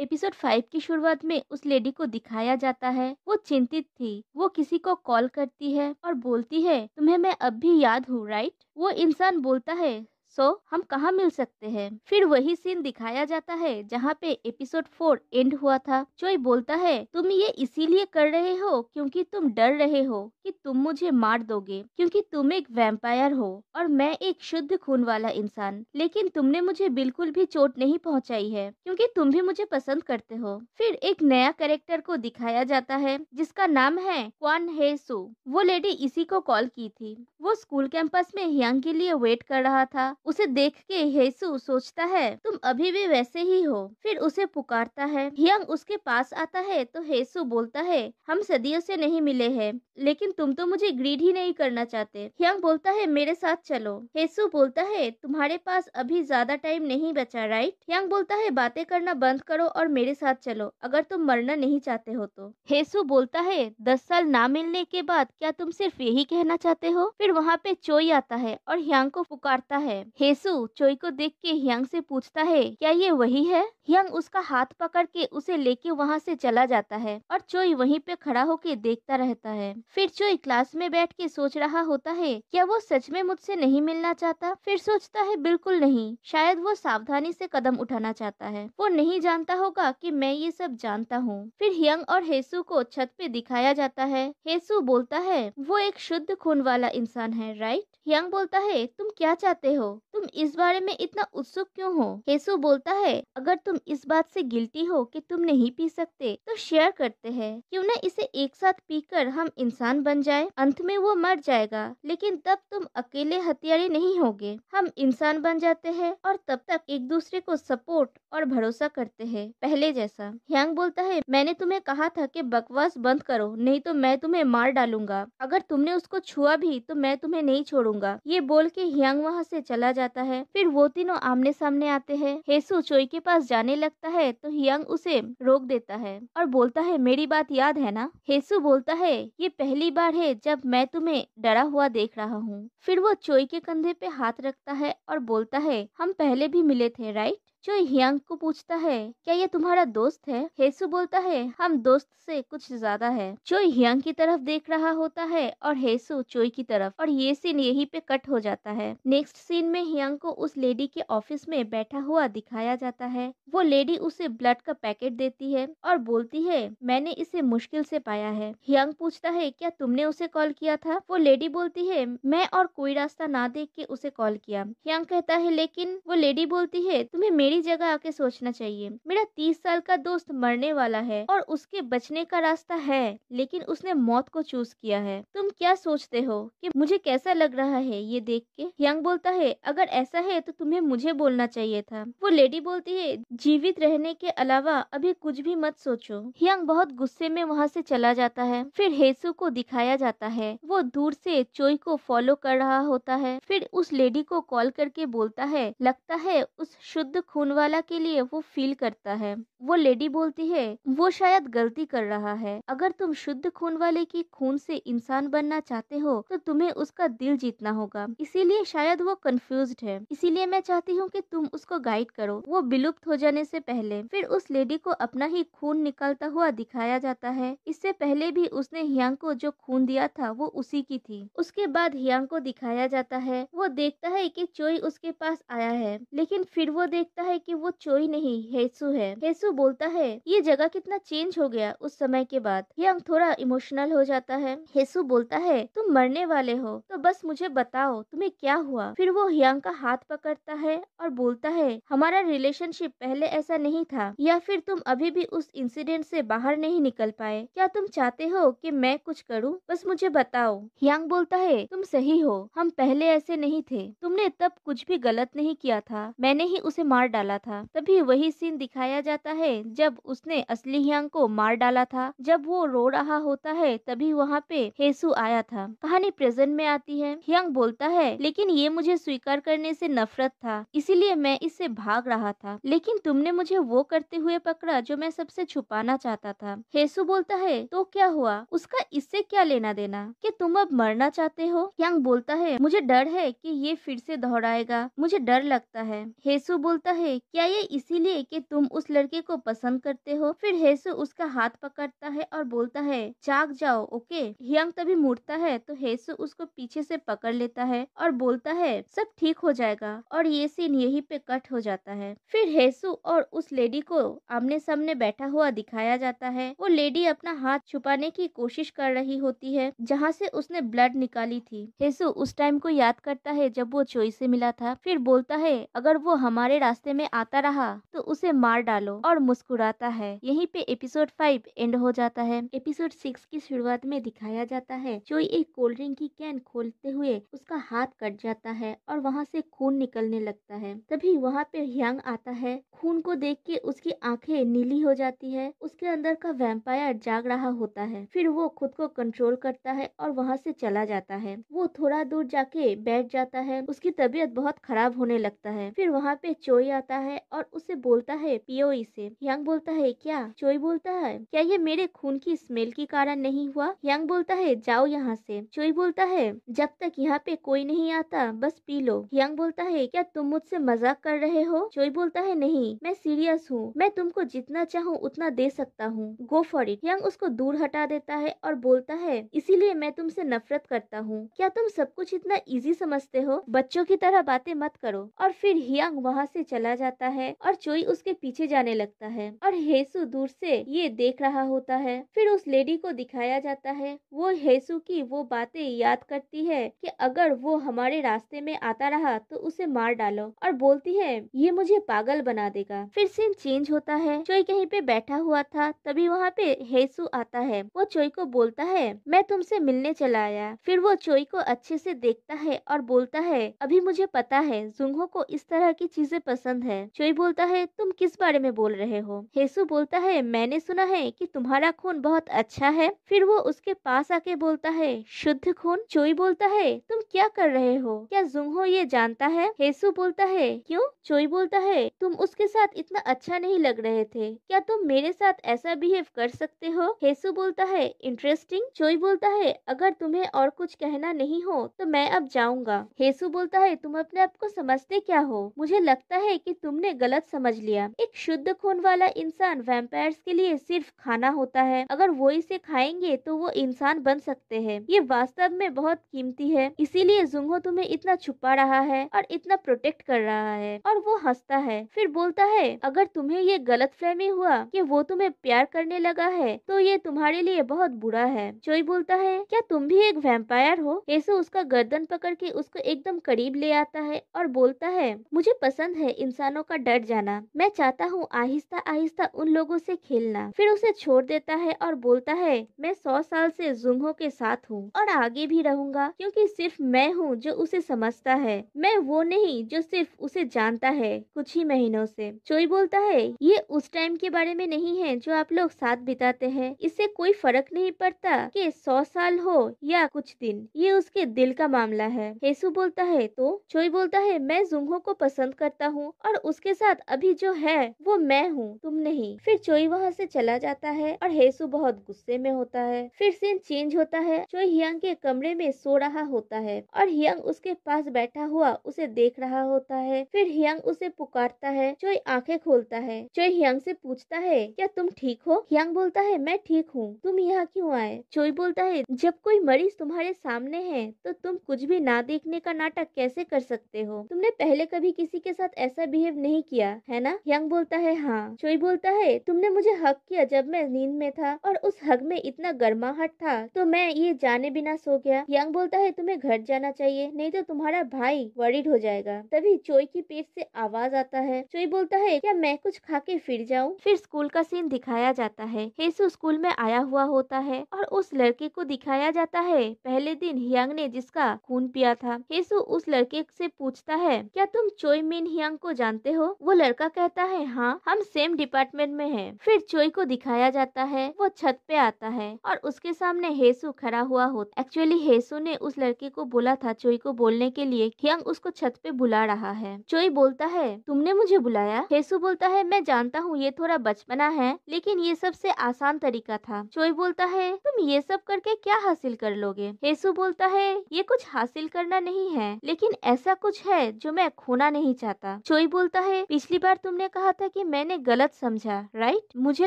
Episode five की शुरुआत में उस लेडी को दिखाया जाता है वो चिंतित थी वो किसी को कॉल करती है और बोलती है तुम्हें मैं अब भी याद हूँ राइट वो इंसान बोलता है सो so, हम कहाँ मिल सकते हैं फिर वही सीन दिखाया जाता है जहाँ पे एपिसोड फोर एंड हुआ था चोई बोलता है तुम ये इसीलिए कर रहे हो क्योंकि तुम डर रहे हो कि तुम मुझे मार दोगे क्योंकि तुम एक वैम्पायर हो और मैं एक शुद्ध खून वाला इंसान लेकिन तुमने मुझे बिल्कुल भी चोट नहीं पहुँचाई है क्योंकि तुम भी मुझे पसंद करते हो फिर एक नया कैरेक्टर को दिखाया जाता है जिसका नाम है क्वान हे सो वो लेडी इसी को कॉल की थी वो स्कूल कैंपस में यांग के लिए वेट कर रहा था उसे देख के येसु सोचता है तुम अभी भी वैसे ही हो फिर उसे पुकारता है हियांग उसके पास आता है तो यीशु बोलता है हम सदियों से नहीं मिले हैं लेकिन तुम तो मुझे ग्रीड ही नहीं करना चाहते हियांग बोलता है मेरे साथ चलो यीशु बोलता है तुम्हारे पास अभी ज्यादा टाइम नहीं बचा राइट हियांग बोलता है बातें करना बंद करो और मेरे साथ चलो अगर तुम मरना नहीं चाहते हो तो हेसु बोलता है दस साल ना मिलने के बाद क्या तुम सिर्फ यही कहना चाहते हो फिर वहाँ पे चोई आता है और हियांग को पुकारता है हेसु चोई को देख के हियांग से पूछता है क्या ये वही है हियांग उसका हाथ पकड़ के उसे लेके वहाँ से चला जाता है और चोई वहीं पे खड़ा होके देखता रहता है फिर चोई क्लास में बैठ के सोच रहा होता है क्या वो सच में मुझसे नहीं मिलना चाहता फिर सोचता है बिल्कुल नहीं शायद वो सावधानी से कदम उठाना चाहता है वो नहीं जानता होगा कि मैं ये सब जानता हूँ फिर हियंग और हेसु को छत पे दिखाया जाता है हेसु बोलता है वो एक शुद्ध खून वाला इंसान है राइट हियंग बोलता है तुम क्या चाहते हो तुम इस बारे में इतना उत्सुक क्यों हो हेसु बोलता है अगर तुम इस बात से गिल्टी हो कि तुम नहीं पी सकते तो शेयर करते हैं क्यों न इसे एक साथ पीकर हम इंसान बन जाए अंत में वो मर जाएगा लेकिन तब तुम अकेले हथियारे नहीं होगे हम इंसान बन जाते हैं और तब तक एक दूसरे को सपोर्ट और भरोसा करते हैं पहले जैसा ह्यांग बोलता है मैंने तुम्हें कहा था कि बकवास बंद करो नहीं तो मैं तुम्हें मार डालूंगा अगर तुमने उसको छुआ भी तो मैं तुम्हें नहीं छोड़ूंगा ये बोल के ह्यांग वहाँ से चला जाता जाता है फिर वो तीनों आमने सामने आते हैं हेसु चोई के पास जाने लगता है तो हियांग उसे रोक देता है और बोलता है मेरी बात याद है ना हेसु बोलता है ये पहली बार है जब मैं तुम्हें डरा हुआ देख रहा हूँ फिर वो चोई के कंधे पे हाथ रखता है और बोलता है हम पहले भी मिले थे राइट जो हियांग को पूछता है क्या ये तुम्हारा दोस्त है हेसु बोलता है हम दोस्त से कुछ ज्यादा है चोई हियांग की तरफ देख रहा होता है और हेसु चोई की तरफ और ये सीन यही पे कट हो जाता है नेक्स्ट सीन में हियांग को उस लेडी के ऑफिस में बैठा हुआ दिखाया जाता है वो लेडी उसे ब्लड का पैकेट देती है और बोलती है मैंने इसे मुश्किल से पाया है हियांग पूछता है क्या तुमने उसे कॉल किया था वो लेडी बोलती है मैं और कोई रास्ता ना देख के उसे कॉल किया हियांग कहता है लेकिन वो लेडी बोलती है तुम्हें मेरी जगह आके सोचना चाहिए मेरा तीस साल का दोस्त मरने वाला है और उसके बचने का रास्ता है लेकिन उसने मौत को चूज किया है तुम क्या सोचते हो कि मुझे कैसा लग रहा है ये देख के यंग बोलता है अगर ऐसा है तो तुम्हें मुझे बोलना चाहिए था वो लेडी बोलती है जीवित रहने के अलावा अभी कुछ भी मत सोचो यंग बहुत गुस्से में वहाँ से चला जाता है फिर हेसु को दिखाया जाता है वो दूर से चोई को फॉलो कर रहा होता है फिर उस लेडी को कॉल करके बोलता है लगता है उस शुद्ध खून खून वाला के लिए वो फील करता है वो लेडी बोलती है वो शायद गलती कर रहा है अगर तुम शुद्ध खून वाले की खून से इंसान बनना चाहते हो तो तुम्हें उसका दिल जीतना होगा इसीलिए शायद वो कंफ्यूज है इसीलिए मैं चाहती हूँ कि तुम उसको गाइड करो वो विलुप्त हो जाने से पहले फिर उस लेडी को अपना ही खून निकलता हुआ दिखाया जाता है इससे पहले भी उसने हियांग को जो खून दिया था वो उसी की थी उसके बाद हियांग को दिखाया जाता है वो देखता है की चोई उसके पास आया है लेकिन फिर वो देखता है की वो चोई नहीं हेसु है हेसु वो बोलता है ये जगह कितना चेंज हो गया उस समय के बाद यंग थोड़ा इमोशनल हो जाता है हेसु बोलता है तुम मरने वाले हो तो बस मुझे बताओ तुम्हें क्या हुआ फिर वो यंग का हाथ पकड़ता है और बोलता है हमारा रिलेशनशिप पहले ऐसा नहीं था या फिर तुम अभी भी उस इंसिडेंट से बाहर नहीं निकल पाए क्या तुम चाहते हो कि मैं कुछ करूं? बस मुझे बताओ हियांग बोलता है तुम सही हो हम पहले ऐसे नहीं थे तुमने तब कुछ भी गलत नहीं किया था मैंने ही उसे मार डाला था तभी वही सीन दिखाया जाता है है जब उसने असली हियांग को मार डाला था जब वो रो रहा होता है तभी वहाँ पे हेसु आया था कहानी प्रेजेंट में आती है हियांग बोलता है लेकिन ये मुझे स्वीकार करने से नफरत था इसीलिए मैं इससे भाग रहा था लेकिन तुमने मुझे वो करते हुए पकड़ा जो मैं सबसे छुपाना चाहता था हेसु बोलता है तो क्या हुआ उसका इससे क्या लेना देना कि तुम अब मरना चाहते हो यांग बोलता है मुझे डर है कि ये फिर से दोहराएगा मुझे डर लगता है हेसु बोलता है क्या ये इसीलिए कि तुम उस लड़के को को पसंद करते हो फिर हेसु उसका हाथ पकड़ता है और बोलता है जाग जाओ ओके हियांग तभी मुड़ता है तो हेसु उसको पीछे से पकड़ लेता है और बोलता है सब ठीक हो जाएगा और ये सीन यही पे कट हो जाता है फिर हेसु और उस लेडी को आमने सामने बैठा हुआ दिखाया जाता है वो लेडी अपना हाथ छुपाने की कोशिश कर रही होती है जहाँ से उसने ब्लड निकाली थी हेसु उस टाइम को याद करता है जब वो चोई से मिला था फिर बोलता है अगर वो हमारे रास्ते में आता रहा तो उसे मार डालो और मुस्कुराता है यहीं पे एपिसोड फाइव एंड हो जाता है एपिसोड सिक्स की शुरुआत में दिखाया जाता है जो एक कोल्ड ड्रिंक की कैन खोलते हुए उसका हाथ कट जाता है और वहाँ से खून निकलने लगता है तभी वहाँ पे ह्यांग आता है खून को देख के उसकी आंखें नीली हो जाती है उसके अंदर का वैम्पायर जाग रहा होता है फिर वो खुद को कंट्रोल करता है और वहाँ से चला जाता है वो थोड़ा दूर जाके बैठ जाता है उसकी तबीयत बहुत खराब होने लगता है फिर वहाँ पे चोई आता है और उसे बोलता है पियोई e से यंग बोलता है क्या चोई बोलता है क्या ये मेरे खून की स्मेल के कारण नहीं हुआ यंग बोलता है जाओ यहाँ से चोई बोलता है जब तक यहाँ पे कोई नहीं आता बस पी लो यंग बोलता है क्या तुम मुझसे मजाक कर रहे हो चोई बोलता है नहीं मैं सीरियस हूँ मैं तुमको जितना चाहूँ उतना दे सकता हूँ गो फॉर इट यंग उसको दूर हटा देता है और बोलता है इसीलिए मैं तुमसे नफरत करता हूँ क्या तुम सब कुछ इतना इजी समझते हो बच्चों की तरह बातें मत करो और फिर यंग वहाँ से चला जाता है और चोई उसके पीछे जाने लगता लगता है और हेसु दूर से ये देख रहा होता है फिर उस लेडी को दिखाया जाता है वो हेसु की वो बातें याद करती है कि अगर वो हमारे रास्ते में आता रहा तो उसे मार डालो और बोलती है ये मुझे पागल बना देगा फिर सीन चेंज होता है चोई कहीं पे बैठा हुआ था तभी वहाँ पे हेसु आता है वो चोई को बोलता है मैं तुमसे मिलने चला आया फिर वो चोई को अच्छे से देखता है और बोलता है अभी मुझे पता है जुंगो को इस तरह की चीजें पसंद है चोई बोलता है तुम किस बारे में बोल रहे रहे हो हेसु बोलता है मैंने सुना है कि तुम्हारा खून बहुत अच्छा है फिर वो उसके पास आके बोलता है शुद्ध खून चोई बोलता है तुम क्या कर रहे हो क्या जुम्हो ये जानता है हेसु बोलता है क्यों चोई बोलता है तुम उसके साथ इतना अच्छा नहीं लग रहे थे क्या तुम मेरे साथ ऐसा बिहेव कर सकते हो हेसु बोलता है इंटरेस्टिंग चोई बोलता है अगर तुम्हें और कुछ कहना नहीं हो तो मैं अब जाऊंगा हेसु बोलता है तुम अपने आप को समझते क्या हो मुझे लगता है कि तुमने गलत समझ लिया एक शुद्ध खून खून वाला इंसान वेम्पायर के लिए सिर्फ खाना होता है अगर वो इसे खाएंगे तो वो इंसान बन सकते हैं ये वास्तव में बहुत कीमती है इसीलिए जुंगो तुम्हें इतना छुपा रहा है और इतना प्रोटेक्ट कर रहा है और वो हंसता है फिर बोलता है अगर तुम्हें ये गलत फहमी हुआ कि वो तुम्हें प्यार करने लगा है तो ये तुम्हारे लिए बहुत बुरा है चोई बोलता है क्या तुम भी एक वेम्पायर हो ऐसे उसका गर्दन पकड़ के उसको एकदम करीब ले आता है और बोलता है मुझे पसंद है इंसानों का डर जाना मैं चाहता हूँ आहिस्ता आहिस्ता आहिस्ता उन लोगों से खेलना फिर उसे छोड़ देता है और बोलता है मैं सौ साल से जुंगों के साथ हूँ और आगे भी रहूंगा क्योंकि सिर्फ मैं हूँ जो उसे समझता है मैं वो नहीं जो सिर्फ उसे जानता है कुछ ही महीनों से चोई बोलता है ये उस टाइम के बारे में नहीं है जो आप लोग साथ बिताते हैं इससे कोई फर्क नहीं पड़ता कि सौ साल हो या कुछ दिन ये उसके दिल का मामला है हेसु बोलता है तो चोई बोलता है मैं जुंगों को पसंद करता हूँ और उसके साथ अभी जो है वो मैं हूँ तुम नहीं फिर चोई वहाँ से चला जाता है और हेसु बहुत गुस्से में होता है फिर सीन चेंज होता है चोई हियांग के कमरे में सो रहा होता है और हियांग उसके पास बैठा हुआ उसे देख रहा होता है फिर हियांग उसे पुकारता है चोई आंखें खोलता है चोई हियांग से पूछता है क्या तुम ठीक हो हियांग बोलता है मैं ठीक हूँ तुम यहाँ क्यों आए चोई बोलता है जब कोई मरीज तुम्हारे सामने है तो तुम कुछ भी ना देखने का नाटक कैसे कर सकते हो तुमने पहले कभी किसी के साथ ऐसा बिहेव नहीं किया है ना यंग बोलता है हाँ हाँ चोई बोलता है तुमने मुझे हक किया जब मैं नींद में था और उस हक में इतना गर्माहट था तो मैं ये जाने बिना सो गया यंग बोलता है तुम्हें घर जाना चाहिए नहीं तो तुम्हारा भाई वरीड हो जाएगा तभी चोई की पेट से आवाज आता है चोई बोलता है क्या मैं कुछ खा के फिर जाऊँ फिर स्कूल का सीन दिखाया जाता है हेसु स्कूल में आया हुआ होता है और उस लड़के को दिखाया जाता है पहले दिन हियांग ने जिसका खून पिया था हेसु उस लड़के से पूछता है क्या तुम चोई मिन हियांग को जानते हो वो लड़का कहता है हाँ हम सेम डिपार्टमेंट में है फिर चोई को दिखाया जाता है वो छत पे आता है और उसके सामने हेसु खड़ा हुआ होता एक्चुअली हेसु ने उस लड़के को बोला था चोई को बोलने के लिए खियांग उसको छत पे बुला रहा है चोई बोलता है तुमने मुझे बुलाया हेसु बोलता है मैं जानता हूँ ये थोड़ा बचपना है लेकिन ये सबसे आसान तरीका था चोई बोलता है तुम ये सब करके क्या हासिल कर लोगे हेसु बोलता है ये कुछ हासिल करना नहीं है लेकिन ऐसा कुछ है जो मैं खोना नहीं चाहता चोई बोलता है पिछली बार तुमने कहा था कि मैंने गलत समझा राइट मुझे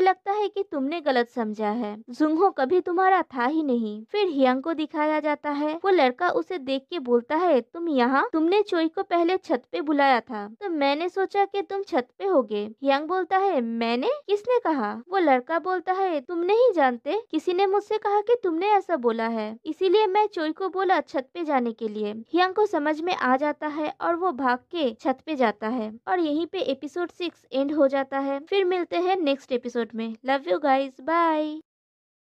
लगता है कि तुमने गलत समझा है जुंगो कभी तुम्हारा था ही नहीं फिर हियांग को दिखाया जाता है वो लड़का उसे देख के बोलता है तुम यहाँ तुमने चोई को पहले छत पे बुलाया था तो मैंने सोचा कि तुम छत पे होगे हियांग बोलता है मैंने किसने कहा वो लड़का बोलता है तुम नहीं जानते किसी ने मुझसे कहा कि तुमने ऐसा बोला है इसीलिए मैं चोई को बोला छत पे जाने के लिए हियांग को समझ में आ जाता है और वो भाग के छत पे जाता है और यहीं पे एपिसोड सिक्स एंड हो जाता है है फिर मिलते हैं नेक्स्ट एपिसोड में लव यू गाइज बाय